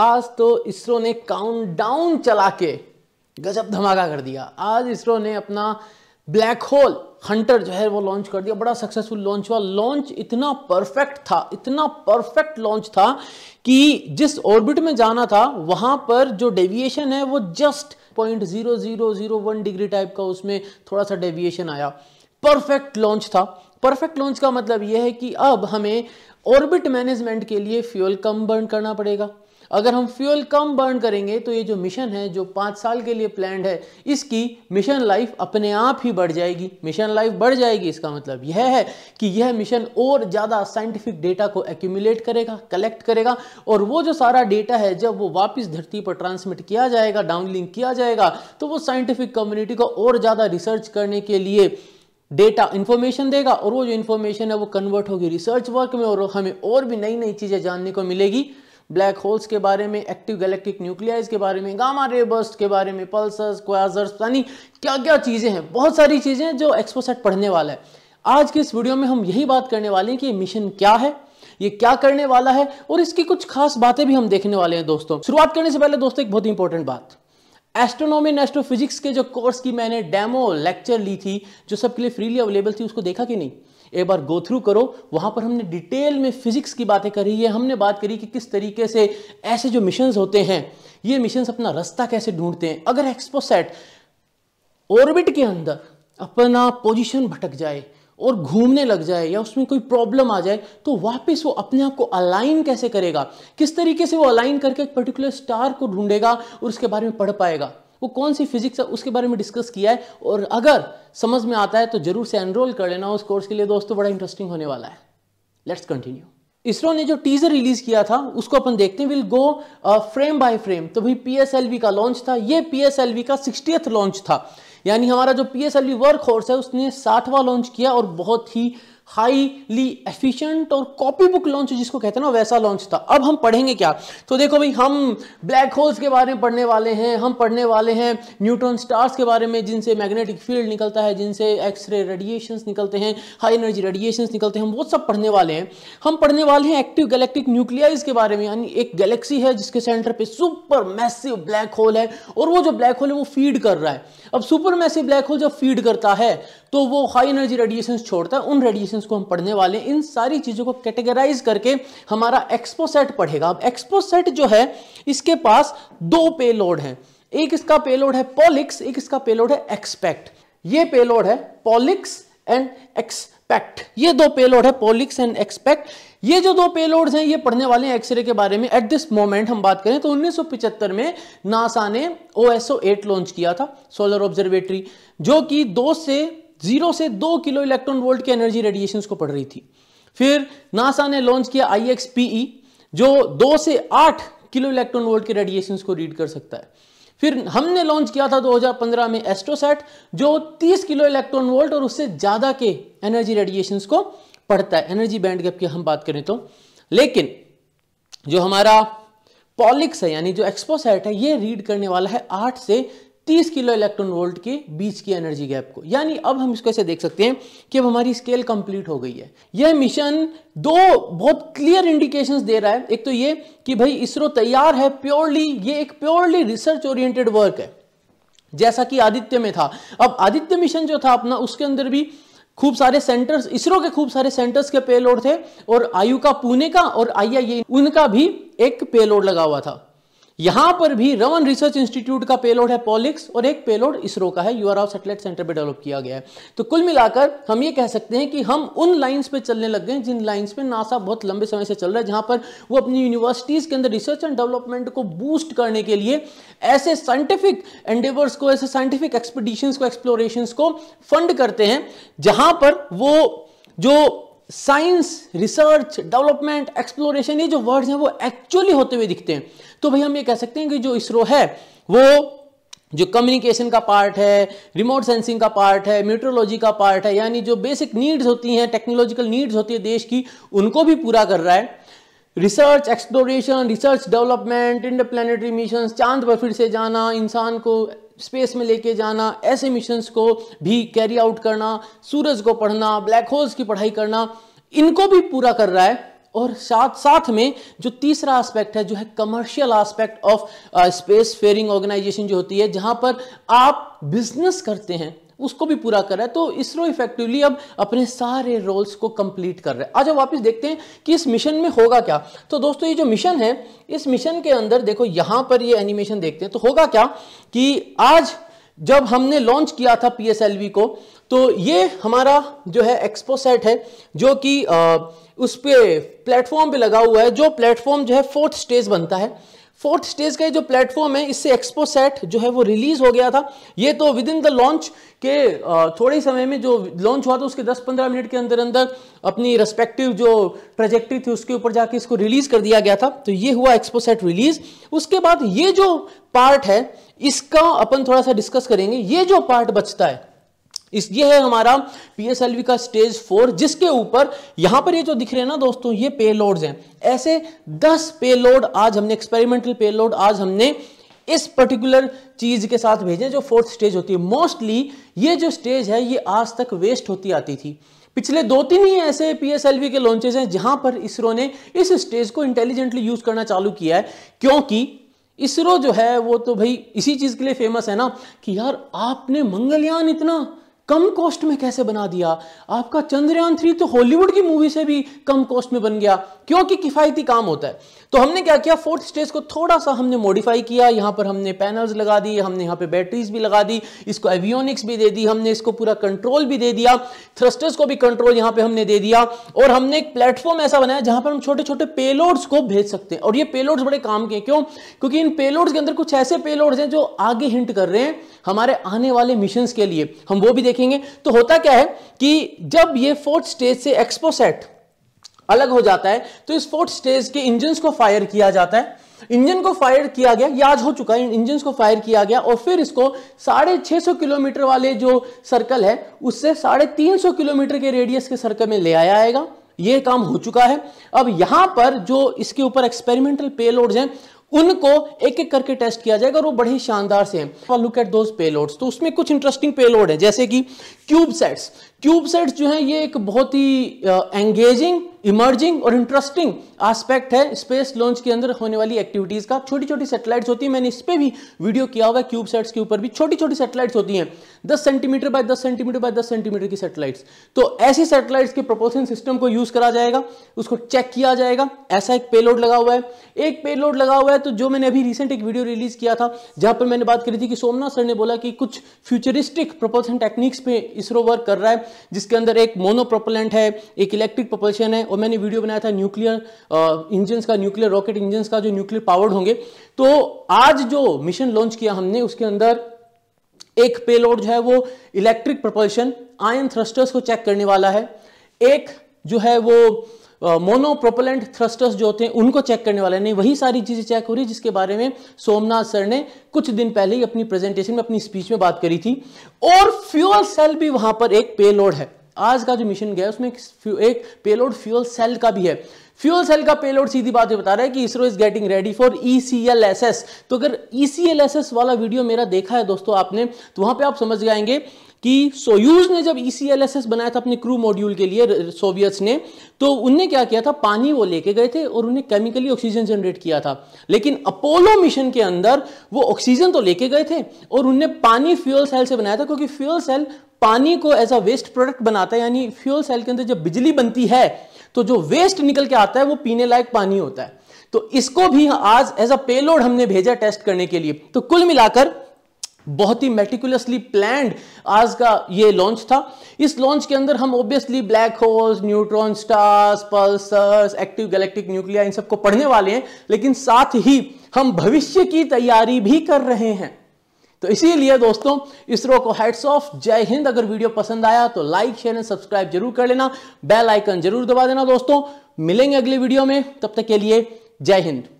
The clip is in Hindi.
आज तो इसरो ने काउंटडाउन चला के गजब धमाका कर दिया आज इसरो ने अपना ब्लैक होल हंटर जो है वो लॉन्च कर दिया बड़ा सक्सेसफुल लॉन्च हुआ लॉन्च इतना परफेक्ट था इतना परफेक्ट लॉन्च था कि जिस ऑर्बिट में जाना था वहां पर जो डेविएशन है वो just point zero zero zero one degree type का उसमें थोड़ा सा डेविएशन आया परफेक्ट लॉन्च था परफेक्ट लॉन्च का मतलब यह है कि अब हमें ऑर्बिट मैनेजमेंट के लिए फ्यूल कम बर्न करना पड़ेगा अगर हम फ्यूल कम बर्न करेंगे तो ये जो मिशन है जो पाँच साल के लिए प्लैंड है इसकी मिशन लाइफ अपने आप ही बढ़ जाएगी मिशन लाइफ बढ़ जाएगी इसका मतलब यह है कि यह मिशन और ज़्यादा साइंटिफिक डेटा को एक्यूमुलेट करेगा कलेक्ट करेगा और वो जो सारा डेटा है जब वो वापस धरती पर ट्रांसमिट किया जाएगा डाउनलिंक किया जाएगा तो वो साइंटिफिक कम्युनिटी को और ज़्यादा रिसर्च करने के लिए डेटा इन्फॉर्मेशन देगा और वो जो इन्फॉर्मेशन है वो कन्वर्ट होगी रिसर्च वर्क में और हमें और भी नई नई चीज़ें जानने को मिलेगी ब्लैक होल्स के बारे में एक्टिव गैलेक्टिक न्यूक्लियाइज के बारे में गामा रे बस्ट के बारे में पल्सर्स क्वाजर्स यानी क्या क्या चीज़ें हैं बहुत सारी चीज़ें हैं जो एक्सपोसेट पढ़ने वाला है आज की इस वीडियो में हम यही बात करने वाले हैं कि मिशन क्या है ये क्या करने वाला है और इसकी कुछ खास बातें भी हम देखने वाले हैं दोस्तों शुरुआत करने से पहले दोस्तों एक बहुत ही इंपॉर्टेंट बात एस्ट्रोनॉमी एंड एस्ट्रोफिजिक्स के जो कोर्स की मैंने डेमो लेक्चर ली थी जो सबके लिए फ्रीली अवेलेबल थी उसको देखा कि नहीं एक बार गो थ्रू करो वहां पर हमने डिटेल में फिजिक्स की बातें करी है हमने बात करी कि किस तरीके से ऐसे जो मिशंस होते हैं ये मिशंस अपना रास्ता कैसे ढूंढते हैं अगर एक्सपोसेट ऑर्बिट के अंदर अपना पोजिशन भटक जाए और घूमने लग जाए या उसमें कोई प्रॉब्लम आ जाए तो वापस वो अपने आप को अलाइन कैसे करेगा किस तरीके से वो अलाइन करके एक पर्टिकुलर स्टार को ढूंढेगा और उसके बारे में पढ़ पाएगा वो कौन सी फिजिक्स है उसके बारे में डिस्कस किया है और अगर समझ में आता है तो जरूर से एनरोल कर लेना उस कोर्स के लिए दोस्तों बड़ा इंटरेस्टिंग होने वाला है लेट्स कंटिन्यू इसरो ने जो टीजर रिलीज किया था उसको अपन देखते हैं we'll go frame by frame तो भाई पीएसएलवी का लॉन्च था ये पीएसएलवी का सिक्सटी लॉन्च था यानी हमारा जो पीएसएलवी वर्क हॉर्स है उसने साठवा लॉन्च किया और बहुत ही हाईली एफिशिएंट और कॉपी बुक लॉन्च जिसको कहते हैं ना वैसा लॉन्च था अब हम पढ़ेंगे क्या तो देखो भाई हम ब्लैक होल्स के बारे में पढ़ने वाले हैं हम पढ़ने वाले हैं न्यूट्रॉन स्टार्स के बारे में जिनसे मैग्नेटिक फील्ड निकलता है जिनसे एक्सरे रेडिएशन निकलते हैं हाई एनर्जी रेडिएशन निकलते हैं हम वो सब पढ़ने वाले हैं हम पढ़ने वाले हैं एक्टिव गैलेक्टिक न्यूक्लियाइज के बारे में यानी एक गैलेक्सी है जिसके सेंटर पर सुपर मैसिव ब्लैक होल है और वो जो ब्लैक होल है वो फीड कर रहा है अब सुपर मैसिव ब्लैक होल जब फीड करता है तो वो हाई एनर्जी रेडिएशन छोड़ता है उन रेडिएशन क्वेश्चंस को हम पढ़ने वाले हैं इन सारी चीज़ों को कैटेगराइज करके हमारा एक्सपो सेट पढ़ेगा अब एक्सपो सेट जो है इसके पास दो पेलोड है एक इसका पेलोड है पॉलिक्स एक इसका पेलोड है एक्सपेक्ट ये पेलोड है पॉलिक्स एंड एक्सपेक्ट ये दो पेलोड है पॉलिक्स एंड एक्सपेक्ट ये जो दो पेलोड्स हैं ये पढ़ने वाले हैं एक्सरे के बारे में एट दिस मोमेंट हम बात करें तो 1975 में नासा ने ओ एस लॉन्च किया था सोलर ऑब्जर्वेटरी जो कि दो से जीरो से दो किलो इलेक्ट्रॉन वोल्ट की एनर्जी रेडिएशन को पढ़ रही थी फिर नासा ने लॉन्च किया आई e, जो दो से आठ किलो इलेक्ट्रॉन वोल्ट के रेडिएशन को रीड कर सकता है फिर हमने लॉन्च किया था 2015 में एस्ट्रोसेट जो 30 किलो इलेक्ट्रॉन वोल्ट और उससे ज़्यादा के एनर्जी रेडिएशन को पढ़ता है एनर्जी बैंड गैप की हम बात करें तो लेकिन जो हमारा पॉलिक्स है यानी जो एक्सपोसेट है ये रीड करने वाला है आठ से 30 किलो इलेक्ट्रॉन वोल्ट के बीच की एनर्जी गैप को यानी अब हम इसको ऐसे देख सकते हैं कि अब हमारी स्केल कंप्लीट हो गई है यह मिशन दो बहुत क्लियर इंडिकेशंस दे रहा है एक तो ये कि भाई इसरो तैयार है प्योरली ये एक प्योरली रिसर्च ओरिएंटेड वर्क है जैसा कि आदित्य में था अब आदित्य मिशन जो था अपना उसके अंदर भी खूब सारे सेंटर्स इसरो के खूब सारे सेंटर्स के पेलोड थे और आयु का पुणे का और आई उनका भी एक पेलोड लगा हुआ था यहां पर भी रमन रिसर्च इंस्टीट्यूट का पेलोड है पॉलिक्स और एक पेलोड इसरो का है यूआरआव सेटेलाइट सेंटर पर डेवलप किया गया है तो कुल मिलाकर हम ये कह सकते हैं कि हम उन लाइंस पे चलने लग गए जिन लाइंस पे नासा बहुत लंबे समय से चल रहा है जहां पर वो अपनी यूनिवर्सिटीज के अंदर रिसर्च एंड डेवलपमेंट को बूस्ट करने के लिए ऐसे साइंटिफिक एंडेवर्स को ऐसे साइंटिफिक एक्सपीडिशन को एक्सप्लोरेशन को फंड करते हैं जहां पर वो जो साइंस रिसर्च डेवलपमेंट एक्सप्लोरेशन ये जो वर्ड्स हैं वो एक्चुअली होते हुए दिखते हैं तो भाई हम ये कह सकते हैं कि जो इसरो है वो जो कम्युनिकेशन का पार्ट है रिमोट सेंसिंग का पार्ट है म्यूट्रोलॉजी का पार्ट है यानी जो बेसिक नीड्स होती हैं टेक्नोलॉजिकल नीड्स होती है देश की उनको भी पूरा कर रहा है research exploration research development planetary mission चांद पर फिर से जाना इंसान को स्पेस में लेके जाना ऐसे मिशंस को भी कैरी आउट करना सूरज को पढ़ना ब्लैक होल्स की पढ़ाई करना इनको भी पूरा कर रहा है और साथ साथ में जो तीसरा एस्पेक्ट है जो है commercial aspect of space faring organisation जो होती है जहां पर आप बिजनेस करते हैं उसको भी पूरा कर रहा है तो इसरो इफेक्टिवली अब अपने सारे रोल्स को कंप्लीट कर रहा है आज हम वापस देखते हैं कि इस मिशन में होगा क्या तो दोस्तों ये जो मिशन है इस मिशन के अंदर देखो यहां पर ये एनिमेशन देखते हैं तो होगा क्या कि आज जब हमने लॉन्च किया था पी को तो ये हमारा जो है एक्सपो सेट है जो कि उस पर प्लेटफॉर्म पर लगा हुआ है जो प्लेटफॉर्म जो है फोर्थ स्टेज बनता है फोर्थ स्टेज का जो प्लेटफॉर्म है इससे एक्सपो सेट जो है वो रिलीज हो गया था ये तो विद इन द लॉन्च के थोड़े ही समय में जो लॉन्च हुआ था उसके 10-15 मिनट के अंदर अंदर अपनी रेस्पेक्टिव जो प्रोजेक्टिव थी उसके ऊपर जाके इसको रिलीज कर दिया गया था तो ये हुआ एक्सपो सेट रिलीज उसके बाद ये जो पार्ट है इसका अपन थोड़ा सा डिस्कस करेंगे ये जो पार्ट बचता है इस ये है हमारा पीएसएलवी का स्टेज फोर जिसके ऊपर यहां पर ये जो दिख रहे हैं ना दोस्तों ये पेलोड्स हैं ऐसे दस पेलोड आज हमने एक्सपेरिमेंटल पेलोड आज हमने इस पर्टिकुलर चीज के साथ भेजे जो फोर्थ स्टेज होती है मोस्टली ये जो स्टेज है ये आज तक वेस्ट होती आती थी पिछले दो तीन ही ऐसे पीएसएलवी के लॉन्चेस हैं जहां पर इसरो ने इस स्टेज को इंटेलिजेंटली यूज करना चालू किया है क्योंकि इसरो जो है वो तो भाई इसी चीज के लिए फेमस है ना कि यार आपने मंगलयान इतना कम कॉस्ट में कैसे बना दिया आपका चंद्रयान थ्री तो हॉलीवुड की मूवी से भी कम कॉस्ट में बन गया क्योंकि किफायती काम होता है तो हमने क्या किया फोर्थ स्टेज को थोड़ा सा हमने मॉडिफाई किया यहाँ पर हमने पैनल्स लगा दी हमने यहाँ पे बैटरीज भी लगा दी इसको एवियोनिक्स भी दे दी हमने इसको पूरा कंट्रोल भी दे दिया थ्रस्टर्स को भी कंट्रोल यहाँ पे हमने दे दिया और हमने एक प्लेटफॉर्म ऐसा बनाया जहां पर हम छोटे छोटे पेलोड्स को भेज सकते हैं और ये पेलोड्स बड़े काम के क्यों क्योंकि इन पेलोड्स के अंदर कुछ ऐसे पेलोड्स हैं जो आगे हिंट कर रहे हैं हमारे आने वाले मिशन के लिए हम वो भी देखेंगे तो होता क्या है कि जब ये फोर्थ स्टेज से एक्सपोसेट अलग हो जाता है तो इस फोर्थ स्टेज के इंजन को फायर किया जाता है इंजन को फायर किया गया याद आज हो चुका है इंजन को फायर किया गया और फिर इसको साढ़े छह सौ किलोमीटर वाले जो सर्कल है उससे साढ़े तीन सौ किलोमीटर के रेडियस के सर्कल में ले आया आएगा ये काम हो चुका है अब यहां पर जो इसके ऊपर एक्सपेरिमेंटल पेलोड्स हैं उनको एक एक करके टेस्ट किया जाएगा और वो बड़े शानदार से हैं लुक एट दो पेलोड्स तो उसमें कुछ इंटरेस्टिंग पेलोड है जैसे कि क्यूब सेट्स क्यूब सेट्स जो है ये एक बहुत ही एंगेजिंग इमर्जिंग और इंटरेस्टिंग आस्पेक्ट है स्पेस लॉन्च के अंदर होने वाली एक्टिविटीज का छोटी छोटी सेटेलाइट होती है मैंने इस पर भी वीडियो किया हुआ है क्यूब सेट्स के ऊपर भी छोटी छोटी सैटेलाइट्स होती हैं दस सेंटीमीटर बाय दस सेंटीमीटर बाय दस सेंटीमीटर की सेटेलाइट्स तो ऐसी सेटेलाइट्स के प्रोपोर्शन सिस्टम को यूज करा जाएगा उसको चेक किया जाएगा ऐसा एक पेलोड लगा हुआ है एक पेलोड लगा हुआ है तो जो मैंने अभी रिसेंट एक वीडियो रिलीज किया था जहां पर मैंने बात करी थी कि सोमनाथ सर ने बोला कि कुछ फ्यूचरिस्टिक प्रोपोल्शन टेक्निक्स पे इसरो वर्क कर रहा है जिसके अंदर एक मोनो प्रोपोलेंट है एक इलेक्ट्रिक प्रोपल्शन है और मैंने वीडियो बनाया था न्यूक्लियर इंजन का न्यूक्लियर रॉकेट इंजन का जो न्यूक्लियर पावर्ड होंगे तो आज जो मिशन लॉन्च किया हमने उसके अंदर एक पेलोड जो है वो इलेक्ट्रिक प्रपल्शन आयन थ्रस्टर्स को चेक करने वाला है एक जो है वो मोनोप्रोपलेंट थ्रस्टर्स जो होते हैं उनको चेक करने वाला नहीं वही सारी चीज़ें चेक हो रही है जिसके बारे में सोमनाथ सर ने कुछ दिन पहले ही अपनी प्रेजेंटेशन में अपनी स्पीच में बात करी थी और फ्यूल सेल भी वहां पर एक पेलोड है आज का जो मिशन गया उसमें एक पेलोड फ्यूल सेल का भी है फ्यूल सेल का पेलोड सीधी बात ये बता रहा है कि ISRO is getting ready for ECLSS तो अगर ईसीएलएसएस e वाला वीडियो मेरा देखा है दोस्तों आपने तो वहां पे आप समझ जाएंगे कि सोयूज ने जब ईसीएलएसएस e बनाया था अपने क्रू मॉड्यूल के लिए सोवियत्स ने तो उनने क्या किया था पानी वो लेके गए थे और उन्हें केमिकली ऑक्सीजन जनरेट किया था लेकिन अपोलो मिशन के अंदर वो ऑक्सीजन तो लेके गए थे और उनने पानी फ्यूल सेल से बनाया था क्योंकि फ्यूल सेल पानी को एज अ वेस्ट प्रोडक्ट बनाता है यानी फ्यूल सेल के अंदर जब बिजली बनती है तो जो वेस्ट निकल के आता है वो पीने लायक पानी होता है तो इसको भी आज एज अ पेलोड हमने भेजा टेस्ट करने के लिए तो कुल मिलाकर बहुत ही मेटिकुलसली प्लैंड आज का ये लॉन्च था इस लॉन्च के अंदर हम obviously black holes neutron stars pulsars active galactic nuclei इन सबको पढ़ने वाले हैं लेकिन साथ ही हम भविष्य की तैयारी भी कर रहे हैं तो इसीलिए दोस्तों इसरो को हेड्स ऑफ जय हिंद अगर वीडियो पसंद आया तो लाइक शेयर एंड सब्सक्राइब जरूर कर लेना बेल आइकन जरूर दबा देना दोस्तों मिलेंगे अगले वीडियो में तब तक के लिए जय हिंद